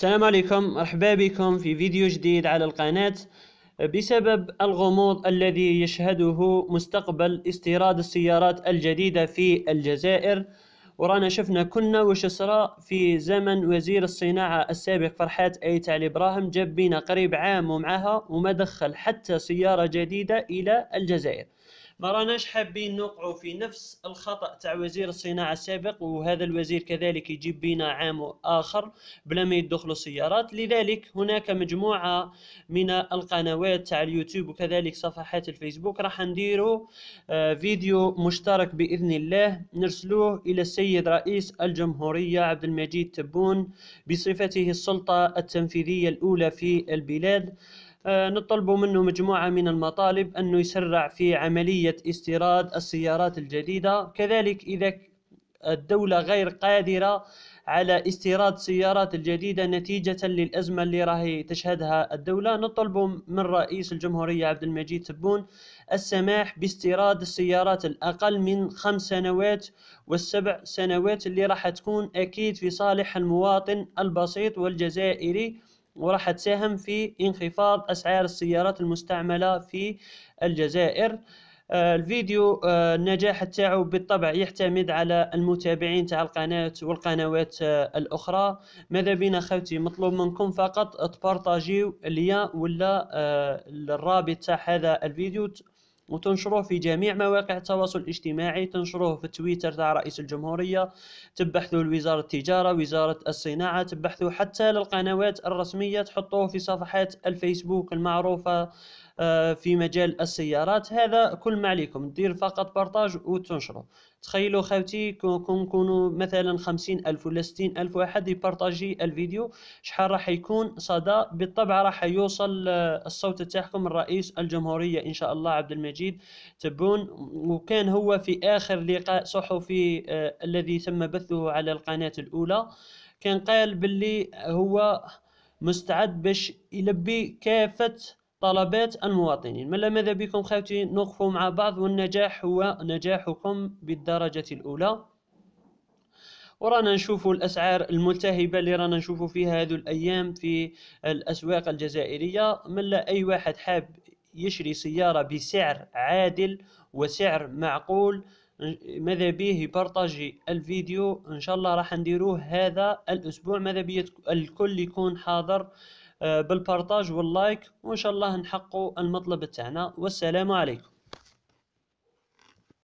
السلام عليكم مرحبا بكم في فيديو جديد على القناة بسبب الغموض الذي يشهده مستقبل استيراد السيارات الجديدة في الجزائر ورانا شفنا كنا وش في زمن وزير الصناعة السابق فرحات أيت علي إبراهيم جاب بينا قريب عام ومعها وما دخل حتى سيارة جديدة إلى الجزائر ما راناش حابين نوقعوا في نفس الخطا تاع وزير الصناعه السابق وهذا الوزير كذلك يجيب بنا عام اخر بلا ما يدخلوا السيارات لذلك هناك مجموعه من القنوات تاع اليوتيوب وكذلك صفحات الفيسبوك راح نديروا آه، فيديو مشترك باذن الله نرسلوه الى السيد رئيس الجمهوريه عبد المجيد تبون بصفته السلطه التنفيذيه الاولى في البلاد آه، نطلب منه مجموعة من المطالب أنه يسرع في عملية استيراد السيارات الجديدة كذلك إذا الدولة غير قادرة على استيراد السيارات الجديدة نتيجة للأزمة اللي راهي تشهدها الدولة نطلب من رئيس الجمهورية عبد المجيد تبون السماح باستيراد السيارات الأقل من خمس سنوات والسبع سنوات اللي راح تكون أكيد في صالح المواطن البسيط والجزائري وراح تساهم في انخفاض أسعار السيارات المستعملة في الجزائر آه، الفيديو آه، النجاح تاعو بالطبع يعتمد على المتابعين تاع القناة والقنوات آه، الأخرى ماذا بينا خوتي مطلوب منكم فقط تبارطاجيو ليا ولا الرابط تاع هذا الفيديو وتنشروه في جميع مواقع التواصل الاجتماعي تنشروه في تويتر تاع رئيس الجمهورية تبحثوا لوزارة التجارة وزارة الصناعة تبحثوا حتى للقنوات الرسمية تحطوه في صفحات الفيسبوك المعروفة آه، في مجال السيارات هذا كل ما عليكم دير فقط بارطاج وتنشره تخيلوا خاوتي كون كونوا مثلا خمسين ألف ولا ستين ألف واحد يبارطاجي الفيديو شحال راح يكون صدى بالطبع راح يوصل آه، الصوت تاعكم الرئيس الجمهورية إن شاء الله عبد المجيد تبون وكان هو في آخر لقاء صحفي آه، الذي تم بثه على القناة الأولى كان قال باللي هو مستعد باش يلبي كافة طلبات المواطنين ملا ماذا بكم خاوتي نوقفوا مع بعض والنجاح هو نجاحكم بالدرجة الأولى ورانا نشوفوا الاسعار الملتهبه اللي رانا نشوفوا فيها هذو الايام في الاسواق الجزائريه ملا اي واحد حاب يشري سياره بسعر عادل وسعر معقول ماذا به يبارطاجي الفيديو ان شاء الله راح نديروه هذا الاسبوع ماذا بيه الكل يكون حاضر بالبارتاج واللايك وان شاء الله نحققوا المطلب تاعنا والسلام عليكم